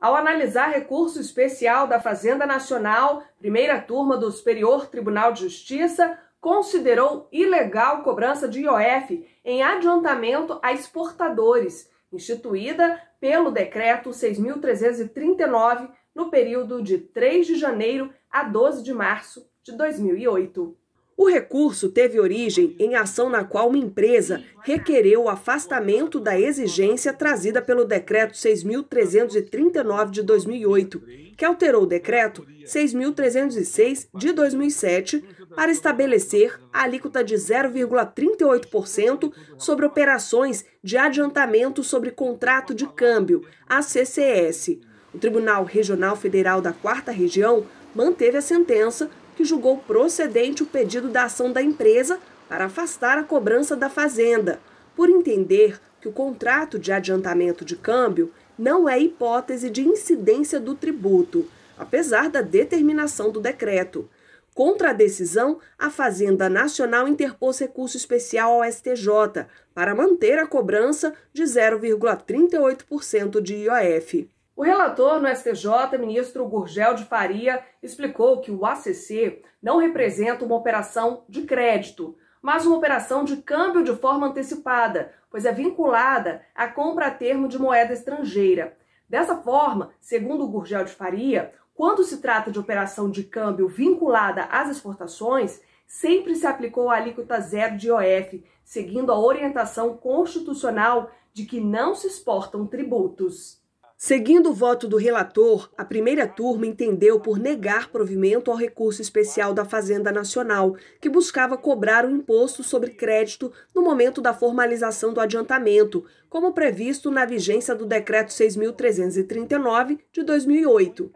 Ao analisar recurso especial da Fazenda Nacional, primeira turma do Superior Tribunal de Justiça considerou ilegal cobrança de IOF em adiantamento a exportadores, instituída pelo decreto 6339 no período de 3 de janeiro a 12 de março de 2008. O recurso teve origem em ação na qual uma empresa requereu o afastamento da exigência trazida pelo Decreto 6.339 de 2008, que alterou o Decreto 6.306 de 2007 para estabelecer a alíquota de 0,38% sobre operações de adiantamento sobre contrato de câmbio, a CCS. O Tribunal Regional Federal da Quarta Região manteve a sentença que julgou procedente o pedido da ação da empresa para afastar a cobrança da Fazenda, por entender que o contrato de adiantamento de câmbio não é hipótese de incidência do tributo, apesar da determinação do decreto. Contra a decisão, a Fazenda Nacional interpôs recurso especial ao STJ para manter a cobrança de 0,38% de IOF. O relator no STJ, ministro Gurgel de Faria, explicou que o ACC não representa uma operação de crédito, mas uma operação de câmbio de forma antecipada, pois é vinculada à compra a termo de moeda estrangeira. Dessa forma, segundo Gurgel de Faria, quando se trata de operação de câmbio vinculada às exportações, sempre se aplicou a alíquota zero de IOF, seguindo a orientação constitucional de que não se exportam tributos. Seguindo o voto do relator, a primeira turma entendeu por negar provimento ao recurso especial da Fazenda Nacional, que buscava cobrar o imposto sobre crédito no momento da formalização do adiantamento, como previsto na vigência do Decreto 6.339 de 2008.